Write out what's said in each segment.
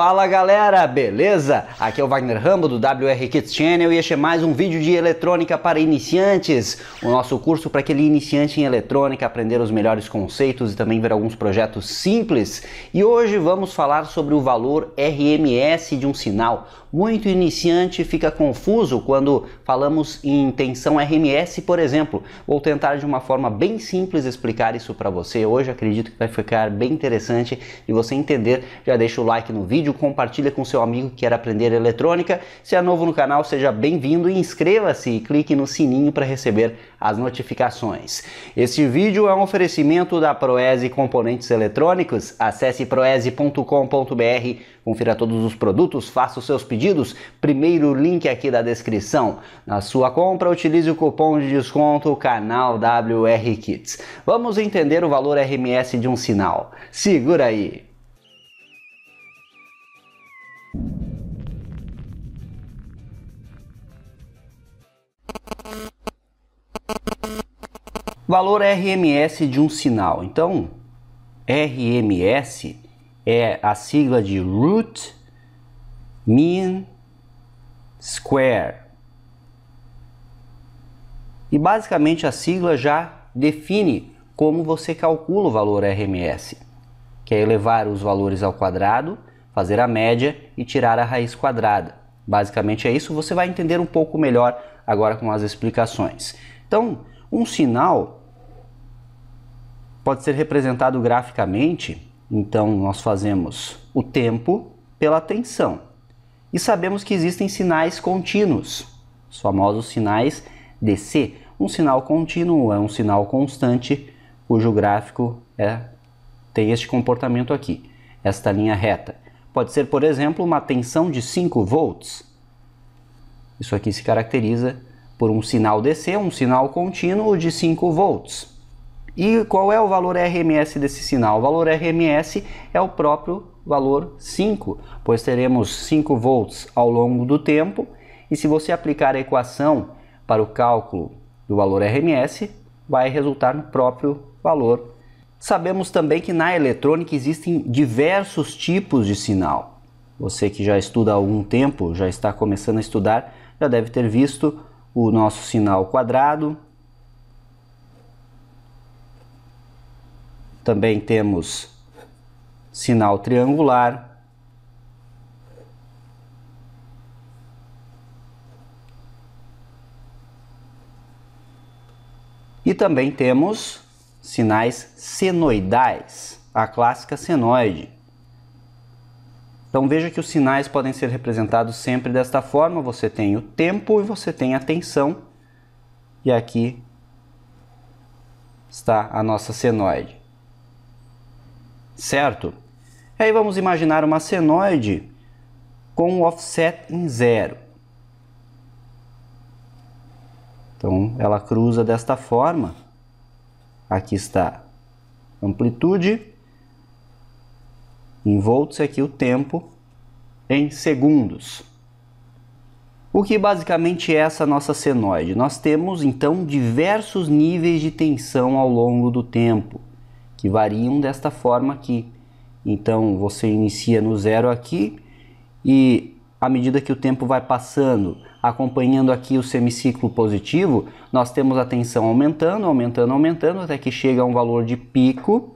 Fala galera, beleza? Aqui é o Wagner Rambo do WR Kids Channel e este é mais um vídeo de eletrônica para iniciantes, o nosso curso para aquele iniciante em eletrônica aprender os melhores conceitos e também ver alguns projetos simples. E hoje vamos falar sobre o valor RMS de um sinal. Muito iniciante fica confuso quando falamos em tensão RMS, por exemplo. Vou tentar de uma forma bem simples explicar isso para você. Hoje acredito que vai ficar bem interessante e você entender. Já deixa o like no vídeo vídeo, compartilha com seu amigo que quer aprender eletrônica. Se é novo no canal, seja bem-vindo e inscreva-se e clique no sininho para receber as notificações. Este vídeo é um oferecimento da Proese Componentes Eletrônicos. Acesse proese.com.br, confira todos os produtos, faça os seus pedidos. Primeiro link aqui da descrição. Na sua compra, utilize o cupom de desconto canal WR Kits. Vamos entender o valor RMS de um sinal. Segura aí! Valor RMS de um sinal. Então, RMS é a sigla de root mean square. E basicamente a sigla já define como você calcula o valor RMS, que é elevar os valores ao quadrado fazer a média e tirar a raiz quadrada. Basicamente é isso, você vai entender um pouco melhor agora com as explicações. Então, um sinal pode ser representado graficamente, então nós fazemos o tempo pela tensão. E sabemos que existem sinais contínuos, os famosos sinais DC. Um sinal contínuo é um sinal constante cujo gráfico é, tem este comportamento aqui, esta linha reta. Pode ser, por exemplo, uma tensão de 5 volts. Isso aqui se caracteriza por um sinal DC, um sinal contínuo de 5 volts. E qual é o valor RMS desse sinal? O valor RMS é o próprio valor 5, pois teremos 5 volts ao longo do tempo, e se você aplicar a equação para o cálculo do valor RMS, vai resultar no próprio valor Sabemos também que na eletrônica existem diversos tipos de sinal. Você que já estuda há algum tempo, já está começando a estudar, já deve ter visto o nosso sinal quadrado. Também temos sinal triangular. E também temos sinais senoidais, a clássica senoide. Então veja que os sinais podem ser representados sempre desta forma: você tem o tempo e você tem a tensão, e aqui está a nossa senoide. Certo? E aí vamos imaginar uma senoide com um offset em zero. Então ela cruza desta forma. Aqui está amplitude em volts e aqui o tempo em segundos. O que basicamente é essa nossa senoide? Nós temos então diversos níveis de tensão ao longo do tempo, que variam desta forma aqui. Então você inicia no zero aqui e à medida que o tempo vai passando, acompanhando aqui o semiciclo positivo, nós temos a tensão aumentando, aumentando, aumentando, até que chega a um valor de pico.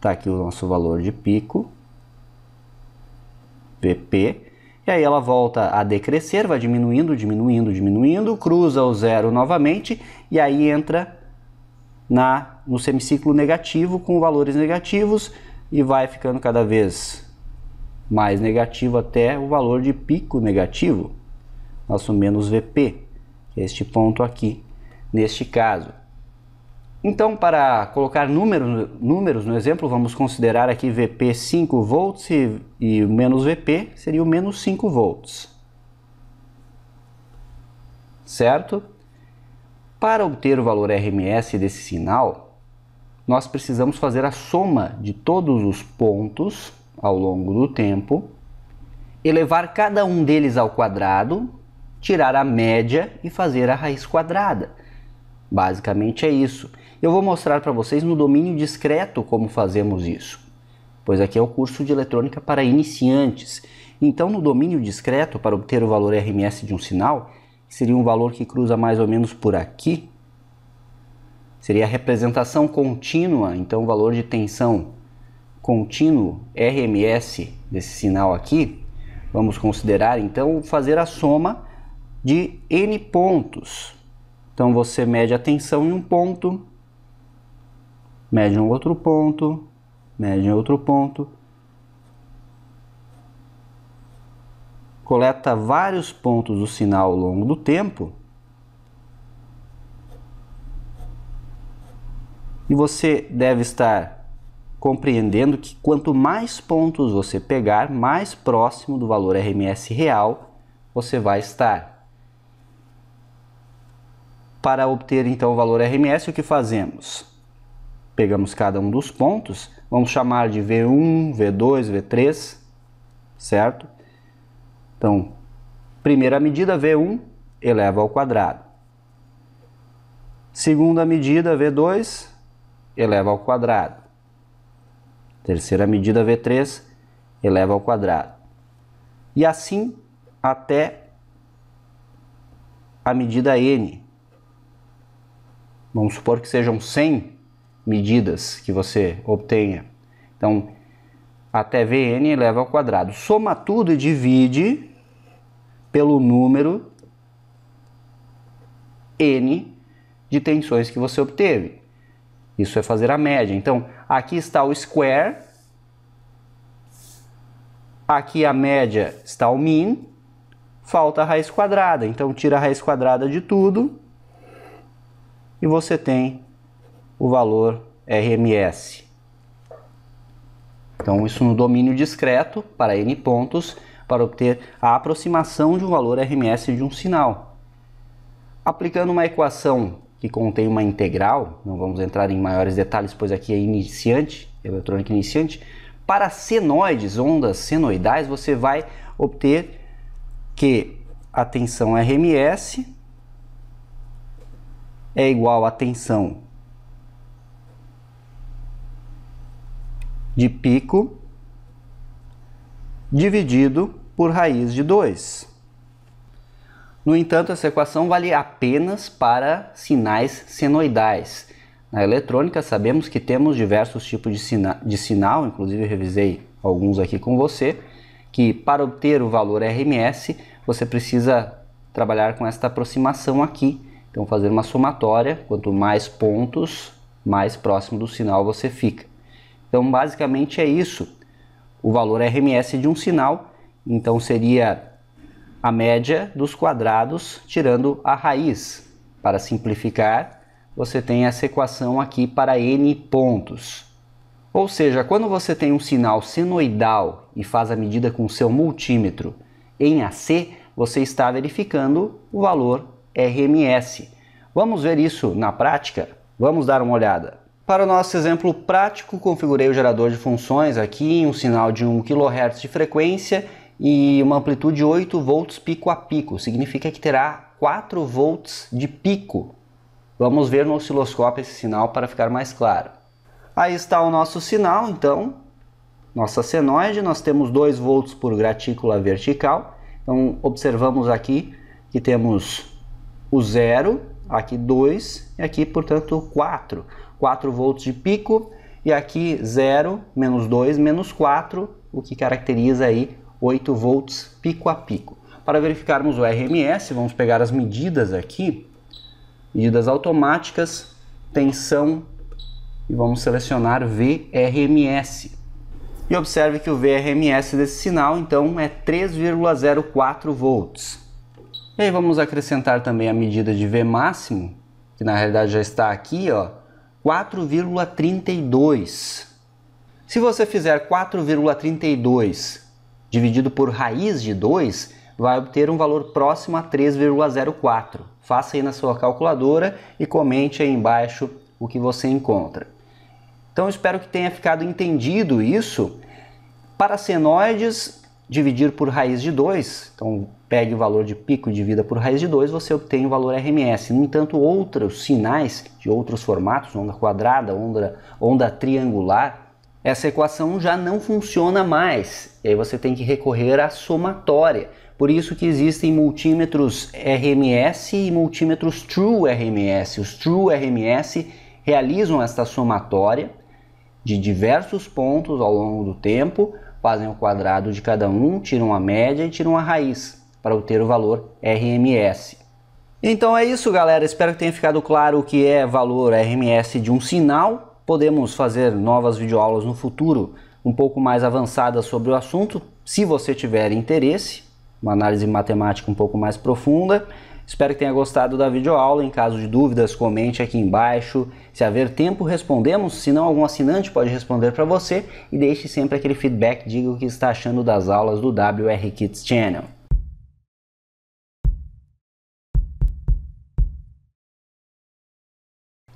Tá aqui o nosso valor de pico, PP. E aí ela volta a decrescer, vai diminuindo, diminuindo, diminuindo, cruza o zero novamente e aí entra na, no semiciclo negativo com valores negativos e vai ficando cada vez mais negativo até o valor de pico negativo, nosso menos VP, é este ponto aqui, neste caso. Então, para colocar número, números no exemplo, vamos considerar aqui VP 5 volts e, e menos VP seria o menos 5 volts. Certo? Para obter o valor RMS desse sinal, nós precisamos fazer a soma de todos os pontos ao longo do tempo, elevar cada um deles ao quadrado, tirar a média e fazer a raiz quadrada. Basicamente é isso. Eu vou mostrar para vocês no domínio discreto como fazemos isso, pois aqui é o curso de eletrônica para iniciantes. Então, no domínio discreto, para obter o valor RMS de um sinal, que seria um valor que cruza mais ou menos por aqui, seria a representação contínua, então o valor de tensão contínuo RMS desse sinal aqui, vamos considerar então fazer a soma de N pontos. Então você mede a tensão em um ponto, mede em outro ponto, mede em outro ponto, coleta vários pontos do sinal ao longo do tempo e você deve estar compreendendo que quanto mais pontos você pegar, mais próximo do valor RMS real você vai estar. Para obter então o valor RMS, o que fazemos? Pegamos cada um dos pontos, vamos chamar de V1, V2, V3, certo? Então, primeira medida, V1 eleva ao quadrado. Segunda medida, V2 eleva ao quadrado. Terceira medida V3 eleva ao quadrado. E assim até a medida N. Vamos supor que sejam 100 medidas que você obtenha. Então, até Vn eleva ao quadrado. Soma tudo e divide pelo número N de tensões que você obteve. Isso é fazer a média. Então, aqui está o square, aqui a média está o min, falta a raiz quadrada. Então, tira a raiz quadrada de tudo e você tem o valor RMS. Então, isso no domínio discreto para n pontos para obter a aproximação de um valor RMS de um sinal. Aplicando uma equação que contém uma integral, não vamos entrar em maiores detalhes, pois aqui é iniciante, eletrônica iniciante. Para senoides, ondas senoidais, você vai obter que a tensão RMS é igual à tensão de pico dividido por raiz de 2. No entanto, essa equação vale apenas para sinais senoidais. Na eletrônica, sabemos que temos diversos tipos de, sina de sinal, inclusive revisei alguns aqui com você, que para obter o valor RMS, você precisa trabalhar com esta aproximação aqui. Então, fazer uma somatória, quanto mais pontos, mais próximo do sinal você fica. Então, basicamente é isso. O valor RMS de um sinal, então seria a média dos quadrados tirando a raiz. Para simplificar, você tem essa equação aqui para n pontos. Ou seja, quando você tem um sinal senoidal e faz a medida com seu multímetro em AC, você está verificando o valor RMS. Vamos ver isso na prática? Vamos dar uma olhada. Para o nosso exemplo prático, configurei o gerador de funções aqui em um sinal de 1 kHz de frequência e uma amplitude 8 volts pico a pico, significa que terá 4 volts de pico. Vamos ver no osciloscópio esse sinal para ficar mais claro. Aí está o nosso sinal, então, nossa senoide, nós temos 2 volts por gratícula vertical. Então, observamos aqui que temos o zero, aqui 2 e aqui, portanto, 4. 4 volts de pico e aqui 0, menos 2, menos 4, o que caracteriza aí 8 volts pico a pico. Para verificarmos o RMS, vamos pegar as medidas aqui, medidas automáticas, tensão e vamos selecionar VRMS. E observe que o VRMS desse sinal então é 3,04 volts. E aí vamos acrescentar também a medida de V máximo, que na realidade já está aqui, ó, 4,32. Se você fizer 4,32 dividido por raiz de 2, vai obter um valor próximo a 3,04. Faça aí na sua calculadora e comente aí embaixo o que você encontra. Então espero que tenha ficado entendido isso. Para senoides, dividir por raiz de 2, então pegue o valor de pico e divida por raiz de 2, você obtém o valor RMS. No entanto, outros sinais de outros formatos, onda quadrada, onda, onda triangular, essa equação já não funciona mais. E aí você tem que recorrer à somatória. Por isso que existem multímetros RMS e multímetros True RMS. Os True RMS realizam esta somatória de diversos pontos ao longo do tempo, fazem o quadrado de cada um, tiram a média e tiram a raiz para obter o valor RMS. Então é isso, galera. Espero que tenha ficado claro o que é valor RMS de um sinal Podemos fazer novas videoaulas no futuro um pouco mais avançadas sobre o assunto, se você tiver interesse, uma análise matemática um pouco mais profunda. Espero que tenha gostado da videoaula. Em caso de dúvidas, comente aqui embaixo. Se haver tempo, respondemos. Se não, algum assinante pode responder para você. E deixe sempre aquele feedback, diga o que está achando das aulas do WR Kids Channel.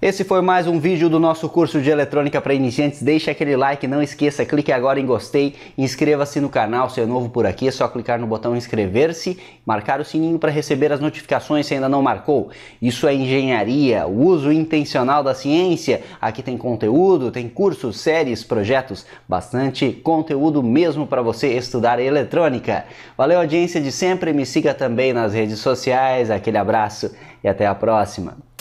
Esse foi mais um vídeo do nosso curso de eletrônica para iniciantes. Deixe aquele like, não esqueça, clique agora em gostei, inscreva-se no canal se é novo por aqui, é só clicar no botão inscrever-se, marcar o sininho para receber as notificações se ainda não marcou. Isso é engenharia, o uso intencional da ciência. Aqui tem conteúdo, tem cursos, séries, projetos, bastante conteúdo mesmo para você estudar eletrônica. Valeu audiência de sempre, me siga também nas redes sociais. Aquele abraço e até a próxima.